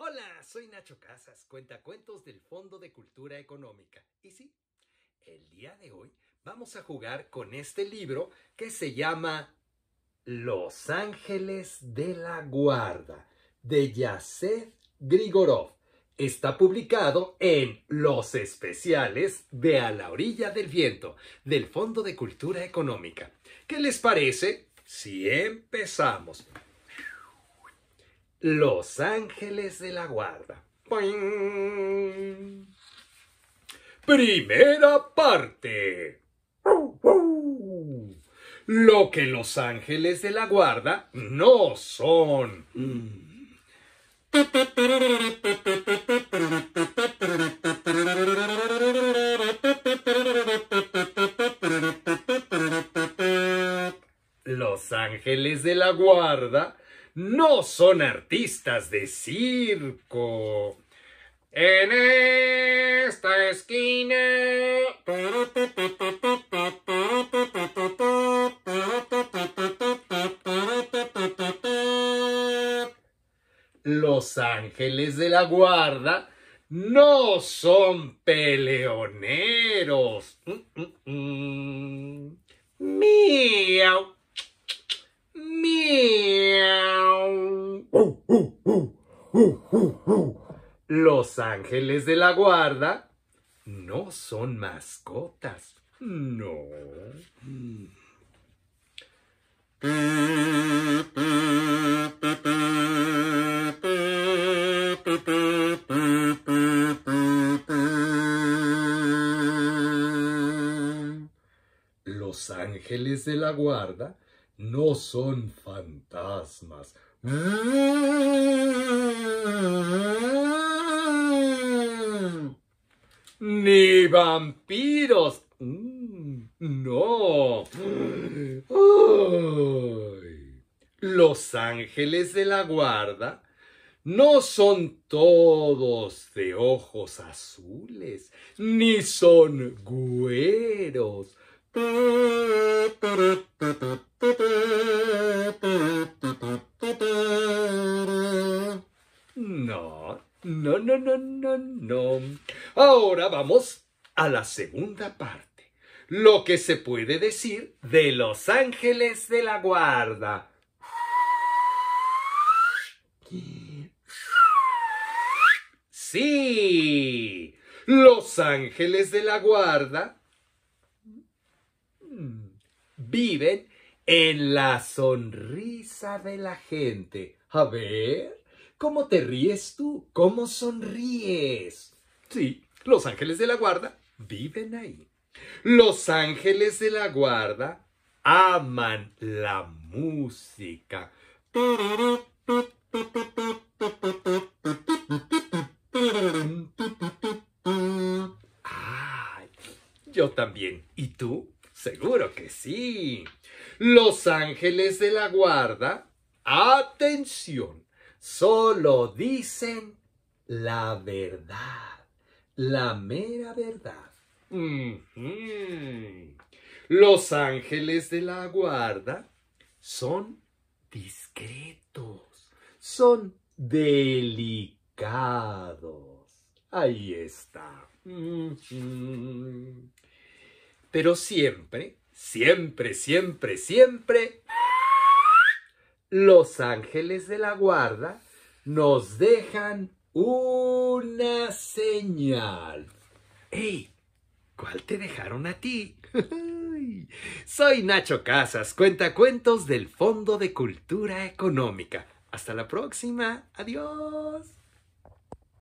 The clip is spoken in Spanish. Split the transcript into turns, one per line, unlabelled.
Hola, soy Nacho Casas, cuentacuentos del Fondo de Cultura Económica. Y sí, el día de hoy vamos a jugar con este libro que se llama Los Ángeles de la Guarda, de Yasset Grigorov. Está publicado en Los Especiales de A la Orilla del Viento, del Fondo de Cultura Económica. ¿Qué les parece si empezamos? Los Ángeles de la Guarda. Primera parte. Lo que los ángeles de la guarda no son. Los ángeles de la guarda no son artistas de circo. En esta esquina... Los ángeles de la guarda no son peleoneros. Mm, mm, mm. Miau. Los ángeles de la guarda no son mascotas. No. Los ángeles de la guarda no son fantasmas. Ni vampiros. Mm, no. Los ángeles de la guarda no son todos de ojos azules, ni son güeros. No, no, no, no, no, Ahora vamos a la segunda parte. Lo que se puede decir de los ángeles de la guarda. Sí, los ángeles de la guarda viven en la sonrisa de la gente. A ver, ¿Cómo te ríes tú? ¿Cómo sonríes? Sí, los ángeles de la guarda viven ahí. Los ángeles de la guarda aman la música. Ay, yo también. ¿Y tú? Seguro que sí. Los ángeles de la guarda. Atención Solo dicen la verdad, la mera verdad. Los ángeles de la guarda son discretos, son delicados. Ahí está. Pero siempre, siempre, siempre, siempre los ángeles de la guarda nos dejan una señal. ¡Ey! ¿Cuál te dejaron a ti? Soy Nacho Casas, cuenta cuentos del Fondo de Cultura Económica. Hasta la próxima. Adiós.